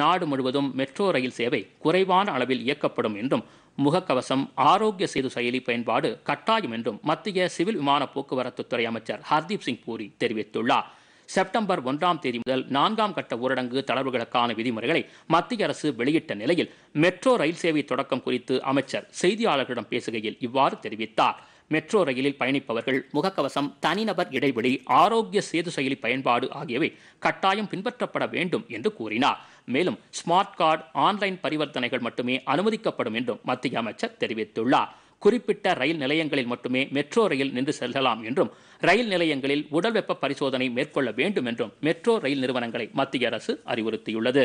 நாடு முழுவதும் metro rail சேவை குறைவான அளவில் இயக்கப்படும் என்றும் முகக்கவசம் ஆரோக்கிய சேது செயலி பயன்பாடு கட்டாயம் என்றும் மத்திய சிவில் விமான துறை அமைச்சர் ஹர்தீப் சிங் பூரி தெரிவித்துள்ளார் செப்டம்பர் ஒன்றாம் தேதி முதல் நான்காம் கட்ட ஊரடங்கு தளர்வுகளுக்கான விதிமுறைகளை மத்திய அரசு வெளியிட்ட நிலையில் மெட்ரோ ரயில் சேவை தொடக்கம் குறித்து அமைச்சர் செய்தியாளர்களிடம் பேசுகையில் இவ்வாறு தெரிவித்தார் மெட்ரோ ரயிலில் பயணிப்பவர்கள் முகக்கவசம் தனிநபர் இடைவெளி ஆரோக்கிய சேது செயலி பயன்பாடு ஆகியவை கட்டாயம் பின்பற்றப்பட வேண்டும் என்று கூறினார் மேலும் ஸ்மார்ட் கார்டு ஆன்லைன் பரிவர்த்தனைகள் மட்டுமே அனுமதிக்கப்படும் என்றும் மத்திய அமைச்சர் தெரிவித்துள்ளார் குறிப்பிட்ட ரயில் நிலையங்களில் மட்டுமே மெட்ரோ ரயில் நின்று செல்லலாம் என்றும் ரயில் நிலையங்களில் உடல் வெப்ப பரிசோதனை மேற்கொள்ள வேண்டும் என்றும் மெட்ரோ ரயில் நிறுவனங்களை மத்திய அரசு அறிவுறுத்தியுள்ளது